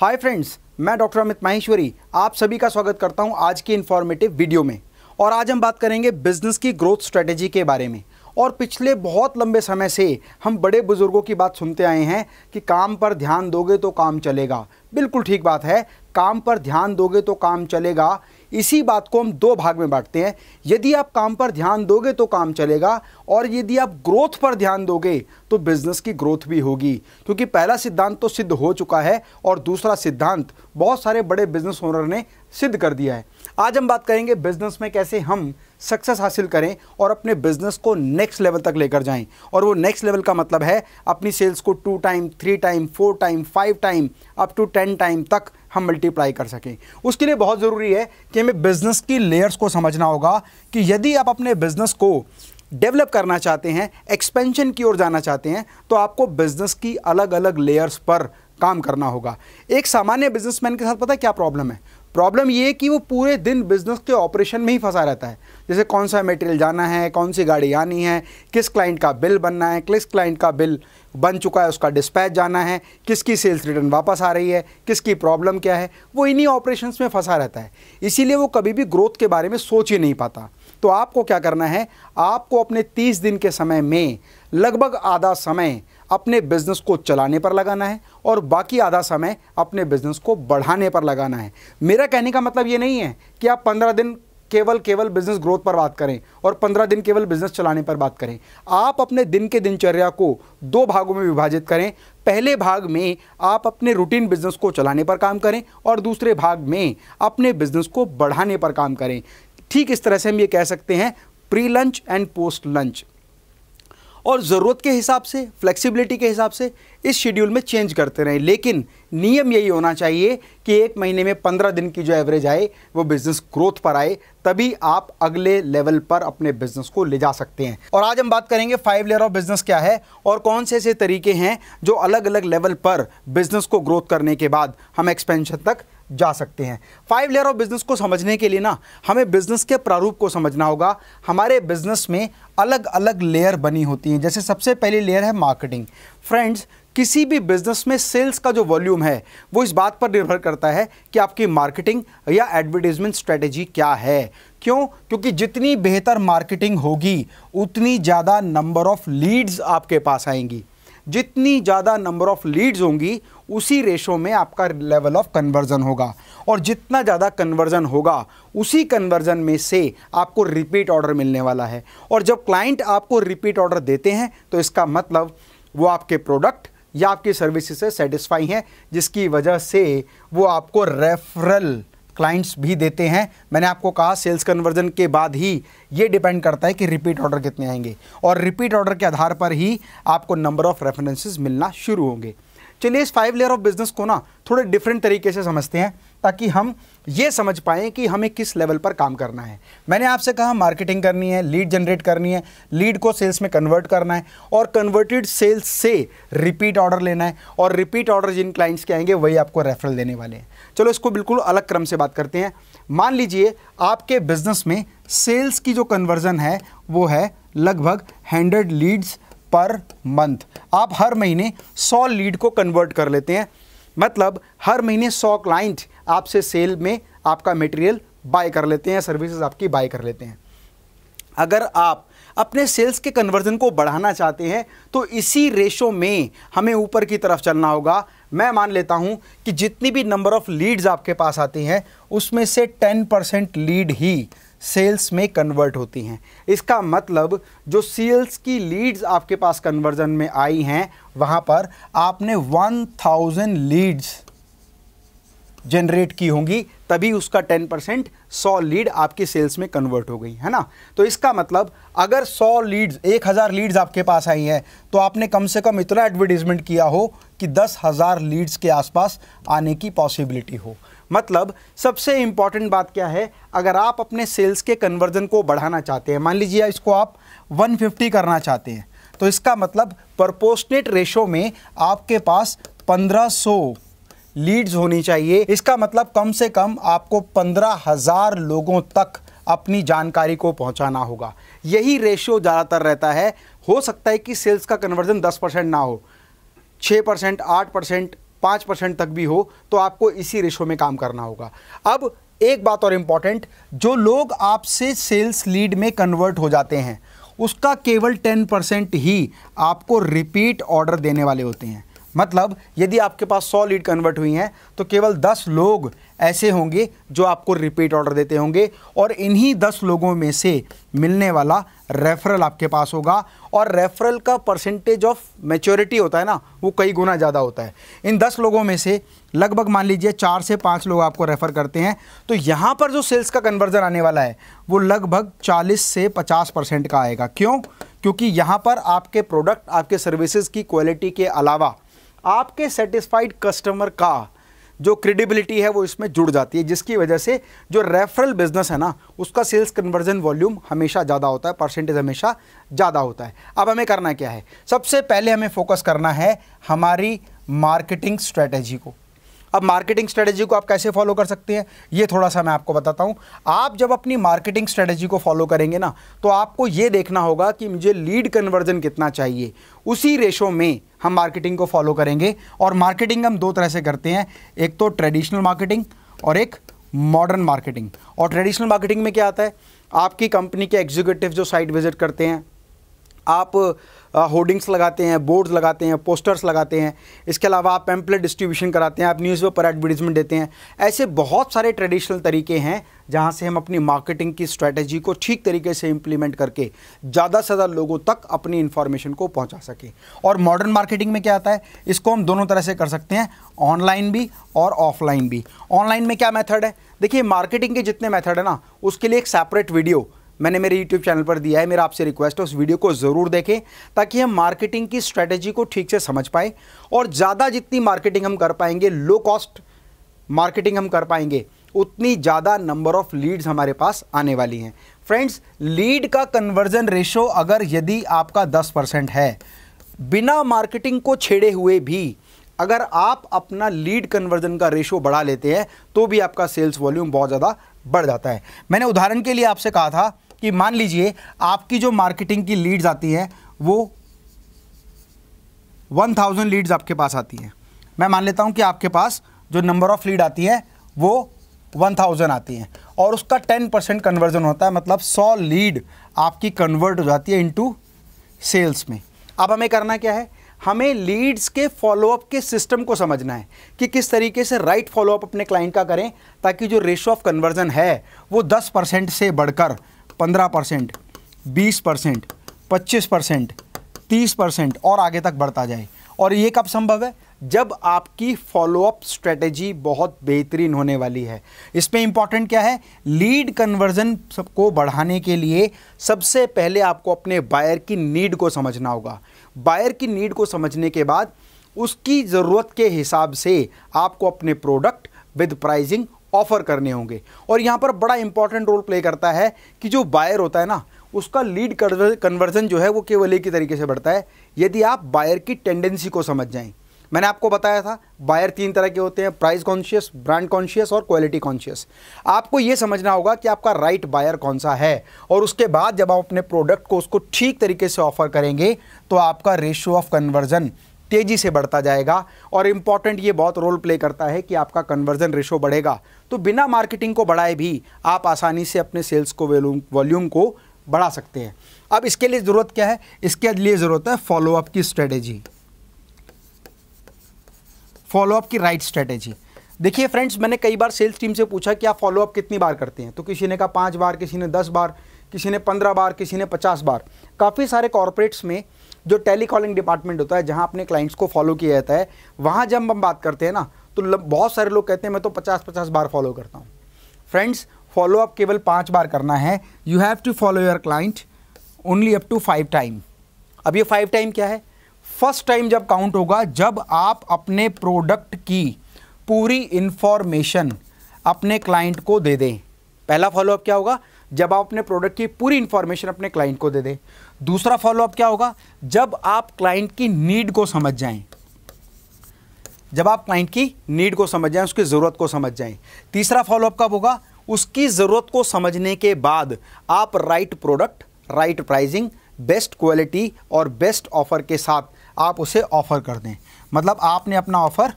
हाय friends मैं doctor Amit Maheshwari आप सभी का स्वागत करता हूं आज के इन्फॉर्मेटिव वीडियो में और आज हम बात करेंगे बिजनेस की ग्रोथ स्ट्रेटजी के बारे में और पिछले बहुत लंबे समय से हम बड़े बुजुर्गों की बात सुनते आए हैं कि काम पर ध्यान दोगे तो काम चलेगा बिल्कुल ठीक बात है काम पर ध्यान दोगे तो काम चलेगा इसी बात को हम दो भाग में बांटते हैं यदि आप काम पर ध्यान दोगे तो काम चलेगा और यदि आप ग्रोथ पर ध्यान दोगे तो बिजनेस की ग्रोथ भी होगी क्योंकि पहला सिद्धांत तो सिद्ध हो चुका है और दूसरा सिद्धांत बहुत सारे बड़े बिजनेस ओनर ने सिद्ध कर दिया है आज हम बात करेंगे बिजनेस में कैसे हम सक्सेस हासिल करें और अपने बिजनेस को नेक्स्ट लेवल तक लेकर जाएं और वो नेक्स्ट लेवल का मतलब है अपनी सेल्स को two time three time four time five time up to ten time तक हम मल्टीप्लाई कर सकें उसके लिए बहुत ज़रूरी है कि हमें बिज़नेस की लेयर्स को समझना होगा कि यदि आप अपने बिज़नेस को डेवलप करना चाहते हैं एक्सपेंशन की ओर जाना चाहते हैं तो आपको बिज़नेस की अलग अलग लेयर्स पर काम करना होगा एक सामान्य बिजनेसमैन के साथ पता है क्या प्रॉब्लम है प्रॉब्लम ये है कि वो पूरे दिन बिजनेस के ऑपरेशन में ही फंसा रहता है जैसे कौन सा मटेरियल जाना है कौन सी गाड़ी आनी है किस क्लाइंट का बिल बनना है किस क्लाइंट का बिल बन चुका है उसका डिस्पैच जाना है किसकी सेल्स रिटर्न वापस आ रही है किसकी प्रॉब्लम क्या है वो इन्हीं ऑपरेशंस में फंसा रहता है इसीलिए वो कभी भी ग्रोथ के बारे में सोच ही नहीं पाता तो आपको क्या करना है आपको अपने तीस दिन के समय में लगभग आधा समय अपने बिजनेस को चलाने पर लगाना है और बाकी आधा समय अपने बिजनेस को बढ़ाने पर लगाना है मेरा कहने का मतलब ये नहीं है कि आप पंद्रह दिन केवल केवल बिजनेस ग्रोथ पर बात करें और पंद्रह दिन केवल बिजनेस चलाने पर बात करें आप अपने दिन के दिनचर्या को दो भागों में विभाजित करें पहले भाग में आप अपने रूटीन बिजनेस को चलाने पर काम करें और दूसरे भाग में अपने बिजनेस को बढ़ाने पर काम करें ठीक इस तरह से हम ये कह सकते हैं pre lunch and post lunch और ज़रूरत के हिसाब से फ्लेक्सिबिलिटी के हिसाब से इस शेड्यूल में चेंज करते रहें लेकिन नियम यही होना चाहिए कि एक महीने में पंद्रह दिन की जो एवरेज आए वो बिज़नेस ग्रोथ पर आए तभी आप अगले लेवल पर अपने बिज़नेस को ले जा सकते हैं और आज हम बात करेंगे फाइव लेयर ऑफ बिज़नेस क्या है और कौन से ऐसे तरीके हैं जो अलग अलग लेवल पर बिज़नेस को ग्रोथ करने के बाद हम एक्सपेंशन तक जा सकते हैं फाइव लेयर ऑफ बिजनेस को समझने के लिए ना हमें बिजनेस के प्रारूप को समझना होगा हमारे बिजनेस में अलग अलग लेयर बनी होती हैं जैसे सबसे पहली लेयर है मार्केटिंग फ्रेंड्स किसी भी बिजनेस में सेल्स का जो वॉल्यूम है वो इस बात पर निर्भर करता है कि आपकी मार्केटिंग या एडवर्टीजमेंट स्ट्रेटेजी क्या है क्यों क्योंकि जितनी बेहतर मार्केटिंग होगी उतनी ज़्यादा नंबर ऑफ लीड्स आपके पास आएंगी जितनी ज़्यादा नंबर ऑफ़ लीड्स होंगी उसी रेशो में आपका लेवल ऑफ कन्वर्जन होगा और जितना ज़्यादा कन्वर्जन होगा उसी कन्वर्जन में से आपको रिपीट ऑर्डर मिलने वाला है और जब क्लाइंट आपको रिपीट ऑर्डर देते हैं तो इसका मतलब वो आपके प्रोडक्ट या आपकी सर्विस से सेटिस्फाई हैं जिसकी वजह से वो आपको रेफरल क्लाइंट्स भी देते हैं मैंने आपको कहा सेल्स कन्वर्जन के बाद ही ये डिपेंड करता है कि रिपीट ऑर्डर कितने आएंगे और रिपीट ऑर्डर के आधार पर ही आपको नंबर ऑफ़ रेफरेंसेज मिलना शुरू होंगे चलिए इस फाइव लेयर ऑफ बिजनेस को ना थोड़े डिफरेंट तरीके से समझते हैं ताकि हम ये समझ पाए कि हमें किस लेवल पर काम करना है मैंने आपसे कहा मार्केटिंग करनी है लीड जनरेट करनी है लीड को सेल्स में कन्वर्ट करना है और कन्वर्टेड सेल्स से रिपीट ऑर्डर लेना है और रिपीट ऑर्डर जिन क्लाइंट्स के आएंगे वही आपको रेफरल देने वाले हैं चलो इसको बिल्कुल अलग क्रम से बात करते हैं मान लीजिए आपके बिजनेस में सेल्स की जो कन्वर्जन है वो है लगभग हंड्रेड लीड्स पर मंथ आप हर महीने सौ लीड को कन्वर्ट कर लेते हैं मतलब हर महीने सौ क्लाइंट आपसे सेल में आपका मटेरियल बाय कर लेते हैं सर्विसेज आपकी बाय कर लेते हैं अगर आप अपने सेल्स के कन्वर्जन को बढ़ाना चाहते हैं तो इसी रेशो में हमें ऊपर की तरफ चलना होगा मैं मान लेता हूं कि जितनी भी नंबर ऑफ़ लीड्स आपके पास आती हैं उसमें से 10 परसेंट लीड ही सेल्स में कन्वर्ट होती हैं इसका मतलब जो सेल्स की लीड्स आपके पास कन्वर्जन में आई हैं वहाँ पर आपने 1000 लीड्स जनरेट की होंगी तभी उसका 10 परसेंट सौ लीड आपकी सेल्स में कन्वर्ट हो गई है ना तो इसका मतलब अगर 100 लीड्स 1000 लीड्स आपके पास आई हैं तो आपने कम से कम इतना एडवर्टीजमेंट किया हो कि दस लीड्स के आसपास आने की पॉसिबिलिटी हो मतलब सबसे इम्पॉर्टेंट बात क्या है अगर आप अपने सेल्स के कन्वर्जन को बढ़ाना चाहते हैं मान लीजिए इसको आप 150 करना चाहते हैं तो इसका मतलब प्रपोस्टनेट रेशो में आपके पास 1500 लीड्स होनी चाहिए इसका मतलब कम से कम आपको 15000 लोगों तक अपनी जानकारी को पहुंचाना होगा यही रेशियो ज़्यादातर रहता है हो सकता है कि सेल्स का कन्वर्जन 10 परसेंट ना हो 6 परसेंट आठ परसेंट पाँच परसेंट तक भी हो तो आपको इसी रेशो में काम करना होगा अब एक बात और इम्पॉर्टेंट जो लोग आपसे सेल्स लीड में कन्वर्ट हो जाते हैं उसका केवल टेन परसेंट ही आपको रिपीट ऑर्डर देने वाले होते हैं मतलब यदि आपके पास सौ लीड कन्वर्ट हुई हैं तो केवल दस लोग ऐसे होंगे जो आपको रिपीट ऑर्डर देते होंगे और इन्हीं दस लोगों में से मिलने वाला रेफरल आपके पास होगा और रेफरल का परसेंटेज ऑफ मेच्योरिटी होता है ना वो कई गुना ज़्यादा होता है इन दस लोगों में से लगभग मान लीजिए चार से पाँच लोग आपको रेफ़र करते हैं तो यहाँ पर जो सेल्स का कन्वर्जन आने वाला है वो लगभग चालीस से पचास परसेंट का आएगा क्यों क्योंकि यहाँ पर आपके प्रोडक्ट आपके सर्विसेज की क्वालिटी के अलावा आपके सेटिस्फाइड कस्टमर का जो क्रेडिबिलिटी है वो इसमें जुड़ जाती है जिसकी वजह से जो रेफरल बिजनेस है ना उसका सेल्स कन्वर्जन वॉल्यूम हमेशा ज़्यादा होता है परसेंटेज हमेशा ज़्यादा होता है अब हमें करना क्या है सबसे पहले हमें फोकस करना है हमारी मार्केटिंग स्ट्रेटेजी को अब मार्केटिंग स्ट्रेटेजी को आप कैसे फॉलो कर सकते हैं ये थोड़ा सा मैं आपको बताता हूँ आप जब अपनी मार्केटिंग स्ट्रेटेजी को फॉलो करेंगे ना तो आपको ये देखना होगा कि मुझे लीड कन्वर्जन कितना चाहिए उसी रेशो में हम मार्केटिंग को फॉलो करेंगे और मार्केटिंग हम दो तरह से करते हैं एक तो ट्रेडिशनल मार्केटिंग और एक मॉडर्न मार्केटिंग और ट्रेडिशनल मार्केटिंग में क्या आता है आपकी कंपनी के एग्जीक्यूटिव जो साइट विजिट करते हैं आप होर्डिंग्स लगाते हैं बोर्ड्स लगाते हैं पोस्टर्स लगाते हैं इसके अलावा आप पैम्पलेट डिस्ट्रीब्यूशन कराते हैं आप न्यूज़पेपर एडवर्टीजमेंट देते हैं ऐसे बहुत सारे ट्रेडिशनल तरीके हैं जहाँ से हम अपनी मार्केटिंग की स्ट्रैटेजी को ठीक तरीके से इम्प्लीमेंट करके ज़्यादा से ज़्यादा लोगों तक अपनी इन्फॉर्मेशन को पहुँचा सकें और मॉडर्न मार्केटिंग में क्या आता है इसको हम दोनों तरह से कर सकते हैं ऑनलाइन भी और ऑफलाइन भी ऑनलाइन में क्या मेथड है देखिए मार्केटिंग के जितने मेथड है ना उसके लिए एक सेपरेट वीडियो मैंने मेरे यूट्यूब चैनल पर दिया है मेरा आपसे रिक्वेस्ट है उस वीडियो को ज़रूर देखें ताकि हम मार्केटिंग की स्ट्रैटेजी को ठीक से समझ पाएँ और ज़्यादा जितनी मार्केटिंग हम कर पाएंगे लो कॉस्ट मार्केटिंग हम कर पाएंगे उतनी ज़्यादा नंबर ऑफ़ लीड्स हमारे पास आने वाली हैं फ्रेंड्स लीड का कन्वर्जन रेशो अगर यदि आपका दस परसेंट है बिना मार्केटिंग को छेड़े हुए भी अगर आप अपना लीड कन्वर्जन का रेशो बढ़ा लेते हैं तो भी आपका सेल्स वॉल्यूम बहुत ज़्यादा बढ़ जाता है मैंने उदाहरण के लिए आपसे कहा था कि मान लीजिए आपकी जो मार्केटिंग की लीड्स आती है वो वन थाउजेंड लीड्स आपके पास आती हैं मैं मान लेता हूँ कि आपके पास जो नंबर ऑफ़ लीड आती है वो वन थाउजेंड आती हैं और उसका टेन परसेंट कन्वर्जन होता है मतलब सौ लीड आपकी कन्वर्ट हो जाती है इनटू सेल्स में अब हमें करना क्या है हमें लीड्स के फॉलोअप के सिस्टम को समझना है कि किस तरीके से राइट फॉलोअप अपने क्लाइंट का करें ताकि जो रेशो ऑफ कन्वर्जन है वो 10 परसेंट से बढ़कर पंद्रह परसेंट बीस परसेंट पच्चीस परसेंट तीस परसेंट और आगे तक बढ़ता जाए और ये कब संभव है जब आपकी फॉलोअप स्ट्रेटजी बहुत बेहतरीन होने वाली है इसमें इंपॉर्टेंट क्या है लीड कन्वर्जन सबको बढ़ाने के लिए सबसे पहले आपको अपने बायर की नीड को समझना होगा बायर की नीड को समझने के बाद उसकी ज़रूरत के हिसाब से आपको अपने प्रोडक्ट विद प्राइजिंग ऑफ़र करने होंगे और यहाँ पर बड़ा इंपॉर्टेंट रोल प्ले करता है कि जो बायर होता है ना उसका लीड कन्वर्जन जो है वो केवल एक ही तरीके से बढ़ता है यदि आप बायर की टेंडेंसी को समझ जाएं मैंने आपको बताया था बायर तीन तरह के होते हैं प्राइस कॉन्शियस ब्रांड कॉन्शियस और क्वालिटी कॉन्शियस आपको ये समझना होगा कि आपका राइट बायर कौन सा है और उसके बाद जब आप अपने प्रोडक्ट को उसको ठीक तरीके से ऑफर करेंगे तो आपका रेशियो ऑफ कन्वर्जन तेज़ी से बढ़ता जाएगा और इम्पॉर्टेंट ये बहुत रोल प्ले करता है कि आपका कन्वर्जन रेशो बढ़ेगा तो बिना मार्केटिंग को बढ़ाए भी आप आसानी से अपने सेल्स को वॉल्यूम को बढ़ा सकते हैं अब इसके लिए ज़रूरत क्या है इसके लिए ज़रूरत है फॉलोअप की स्ट्रेटेजी फॉलोअप की राइट स्ट्रेटेजी देखिए फ्रेंड्स मैंने कई बार सेल्स टीम से पूछा कि आप फॉलोअप कितनी बार करते हैं तो किसी ने कहा पाँच बार किसी ने दस बार किसी ने पंद्रह बार किसी ने पचास बार काफ़ी सारे कॉरपोरेट्स में जो टेली कॉलिंग डिपार्टमेंट होता है जहाँ अपने क्लाइंट्स को फॉलो किया जाता है वहाँ जब हम बात करते हैं ना तो बहुत सारे लोग कहते हैं मैं तो पचास पचास बार फॉलो करता हूँ फ्रेंड्स अप केवल पाँच बार करना है you have to follow your client only up to five time अब ये फाइव टाइम क्या है फर्स्ट टाइम जब काउंट होगा जब आप अपने प्रोडक्ट की पूरी इन्फॉर्मेशन अपने क्लाइंट को दे दें पहला फॉलोअप क्या होगा जब आप अपने प्रोडक्ट की पूरी इन्फॉर्मेशन अपने क्लाइंट को दे दें दूसरा फॉलोअप क्या होगा जब आप क्लाइंट की नीड को समझ जाएं जब आप क्लाइंट की नीड को समझ जाएं उसकी ज़रूरत को समझ जाएं तीसरा फॉलोअप कब होगा उसकी ज़रूरत को समझने के बाद आप right product right pricing best quality और बेस्ट ऑफ़र के साथ आप उसे ऑफ़र कर दें मतलब आपने अपना ऑफ़र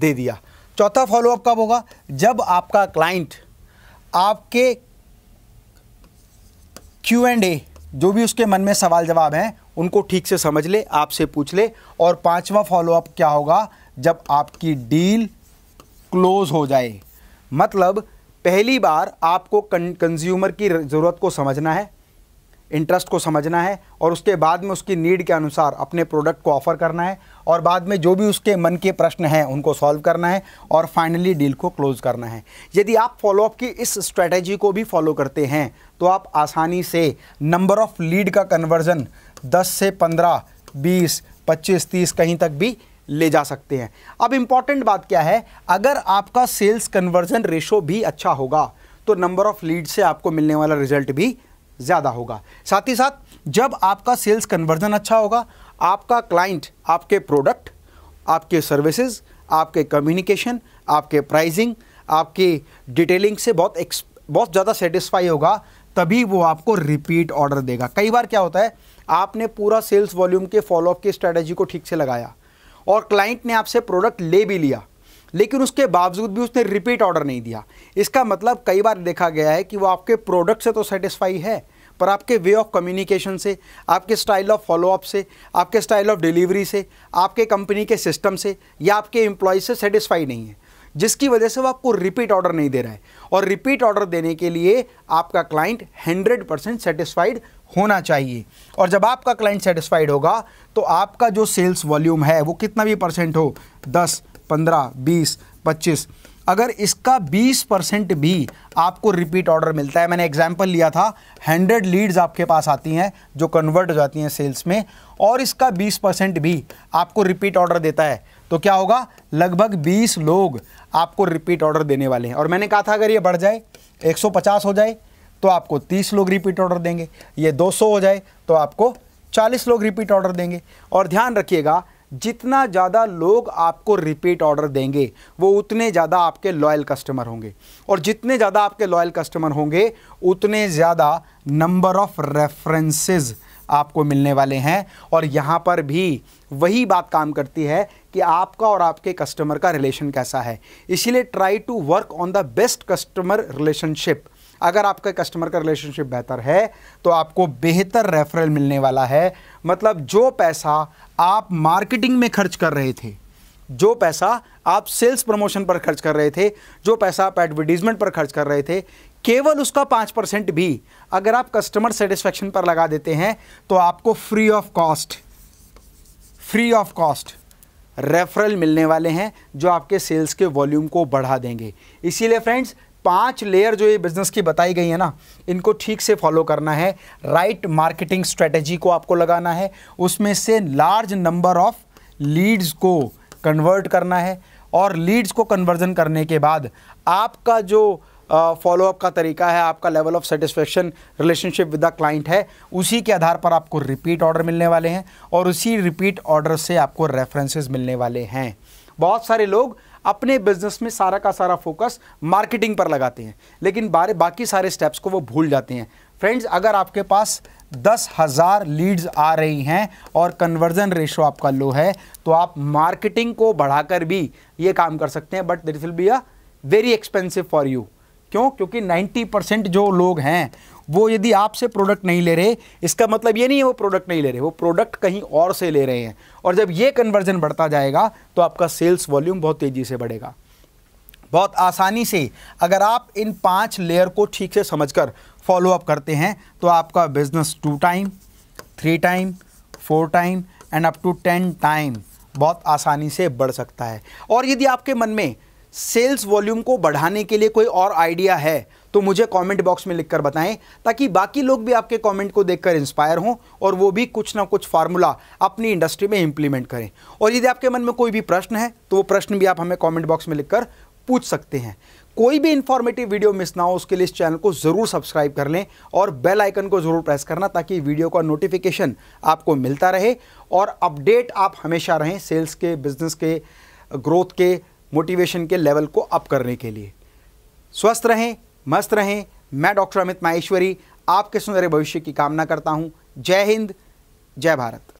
दे दिया चौथा फॉलोअप कब होगा जब आपका क्लाइंट आपके क्यू एंड ए जो भी उसके मन में सवाल जवाब हैं उनको ठीक से समझ ले आपसे पूछ ले और पांचवा फॉलोअप क्या होगा जब आपकी डील क्लोज हो जाए मतलब पहली बार आपको कंज्यूमर की ज़रूरत को समझना है इंटरेस्ट को समझना है और उसके बाद में उसकी नीड के अनुसार अपने प्रोडक्ट को ऑफ़र करना है और बाद में जो भी उसके मन के प्रश्न हैं उनको सॉल्व करना है और फाइनली डील को क्लोज़ करना है यदि आप फॉलोअप की इस स्ट्रेटजी को भी फॉलो करते हैं तो आप आसानी से नंबर ऑफ़ लीड का कन्वर्जन दस से पंद्रह बीस पच्चीस तीस कहीं तक भी ले जा सकते हैं अब इम्पॉर्टेंट बात क्या है अगर आपका सेल्स कन्वर्जन रेशो भी अच्छा होगा तो नंबर ऑफ़ लीड से आपको मिलने वाला रिजल्ट भी ज़्यादा होगा साथ ही साथ जब आपका सेल्स कन्वर्जन अच्छा होगा आपका क्लाइंट आपके प्रोडक्ट आपके सर्विसेज आपके कम्युनिकेशन आपके प्राइजिंग आपके डिटेलिंग से बहुत एक्स बहुत ज़्यादा सेटिस्फाई होगा तभी वो आपको रिपीट ऑर्डर देगा कई बार क्या होता है आपने पूरा सेल्स वॉल्यूम के फॉलोअप की स्ट्रैटेजी को ठीक से लगाया और क्लाइंट ने आपसे प्रोडक्ट ले भी लिया लेकिन उसके बावजूद भी उसने रिपीट ऑर्डर नहीं दिया इसका मतलब कई बार देखा गया है कि वो आपके प्रोडक्ट से तो सेटिस्फाई है पर आपके वे ऑफ कम्युनिकेशन से आपके स्टाइल ऑफ फॉलोअप से आपके स्टाइल ऑफ डिलीवरी से आपके कंपनी के सिस्टम से या आपके एम्प्लॉय से सेटिस्फाई नहीं है जिसकी वजह से वो आपको रिपीट ऑर्डर नहीं दे रहा है और रिपीट ऑर्डर देने के लिए आपका क्लाइंट 100 परसेंट सेटिस्फाइड होना चाहिए और जब आपका क्लाइंट सेटिस्फाइड होगा तो आपका जो सेल्स वॉल्यूम है वो कितना भी परसेंट हो 10 पंद्रह बीस पच्चीस अगर इसका 20 परसेंट भी आपको रिपीट ऑर्डर मिलता है मैंने एग्जाम्पल लिया था 100 लीड्स आपके पास आती हैं जो कन्वर्ट हो जाती हैं सेल्स में और इसका 20 परसेंट भी आपको रिपीट ऑर्डर देता है तो क्या होगा लगभग 20 लोग आपको रिपीट ऑर्डर देने वाले हैं और मैंने कहा था अगर ये बढ़ जाए 150 हो जाए तो आपको तीस लोग रिपीट ऑर्डर देंगे ये दो हो जाए तो आपको चालीस लोग रिपीट ऑर्डर देंगे और ध्यान रखिएगा जितना ज़्यादा लोग आपको रिपीट ऑर्डर देंगे वो उतने ज़्यादा आपके लॉयल कस्टमर होंगे और जितने ज़्यादा आपके लॉयल कस्टमर होंगे उतने ज़्यादा नंबर ऑफ़ रेफरेंसेस आपको मिलने वाले हैं और यहाँ पर भी वही बात काम करती है कि आपका और आपके कस्टमर का रिलेशन कैसा है इसीलिए try to work on the best customer relationship अगर आपका कस्टमर का रिलेशनशिप बेहतर है तो आपको बेहतर रेफरल मिलने वाला है मतलब जो पैसा आप मार्केटिंग में खर्च कर रहे थे जो पैसा आप सेल्स प्रमोशन पर खर्च कर रहे थे जो पैसा आप एडवर्टीजमेंट पर खर्च कर रहे थे केवल उसका पाँच परसेंट भी अगर आप कस्टमर सेटिस्फेक्शन पर लगा देते हैं तो आपको free of cost free of cost referral मिलने वाले हैं जो आपके सेल्स के वॉल्यूम को बढ़ा देंगे इसीलिए फ्रेंड्स पांच लेयर जो ये बिजनेस की बताई गई है ना इनको ठीक से फॉलो करना है राइट मार्केटिंग स्ट्रेटजी को आपको लगाना है उसमें से लार्ज नंबर ऑफ लीड्स को कन्वर्ट करना है और लीड्स को कन्वर्जन करने के बाद आपका जो फॉलोअप का तरीका है आपका level of satisfaction relationship with the client है उसी के आधार पर आपको रिपीट ऑर्डर मिलने वाले हैं और उसी रिपीट ऑर्डर से आपको रेफरेंसेस मिलने वाले हैं बहुत सारे लोग अपने बिजनेस में सारा का सारा फोकस मार्केटिंग पर लगाते हैं लेकिन बारे बाकी सारे स्टेप्स को वो भूल जाते हैं फ्रेंड्स अगर आपके पास दस हज़ार लीड्स आ रही हैं और कन्वर्जन रेशो आपका लो है तो आप मार्केटिंग को बढ़ाकर भी ये काम कर सकते हैं but that will be a very expensive for you क्यों क्योंकि 90 परसेंट जो लोग हैं वो यदि आपसे प्रोडक्ट नहीं ले रहे इसका मतलब ये नहीं है वो प्रोडक्ट नहीं ले रहे वो प्रोडक्ट कहीं और से ले रहे हैं और जब ये कन्वर्जन बढ़ता जाएगा तो आपका सेल्स वॉल्यूम बहुत तेज़ी से बढ़ेगा बहुत आसानी से अगर आप इन पांच लेयर को ठीक से समझकर फॉलो अप करते हैं तो आपका business two time three time four time and up to ten time बहुत आसानी से बढ़ सकता है और यदि आपके मन में सेल्स वॉल्यूम को बढ़ाने के लिए कोई और आइडिया है तो मुझे कमेंट बॉक्स में लिखकर बताएं ताकि बाकी लोग भी आपके कमेंट को देखकर इंस्पायर हों और वो भी कुछ ना कुछ फार्मूला अपनी इंडस्ट्री में इंप्लीमेंट करें और यदि आपके मन में कोई भी प्रश्न है तो वो प्रश्न भी आप हमें कॉमेंट बॉक्स में लिखकर पूछ सकते हैं कोई भी इन्फॉर्मेटिव वीडियो मिस ना हो उसके लिए इस चैनल को ज़रूर सब्सक्राइब कर लें और बेल आइकन को ज़रूर प्रेस करना ताकि वीडियो का नोटिफिकेशन आपको मिलता रहे और अपडेट आप हमेशा रहें सेल्स के बिजनेस के ग्रोथ के मोटिवेशन के लेवल को अप करने के लिए स्वस्थ रहें मस्त रहें मैं डॉक्टर अमित माहेश्वरी आपके सुंदर भविष्य की कामना करता हूँ जय हिंद जय भारत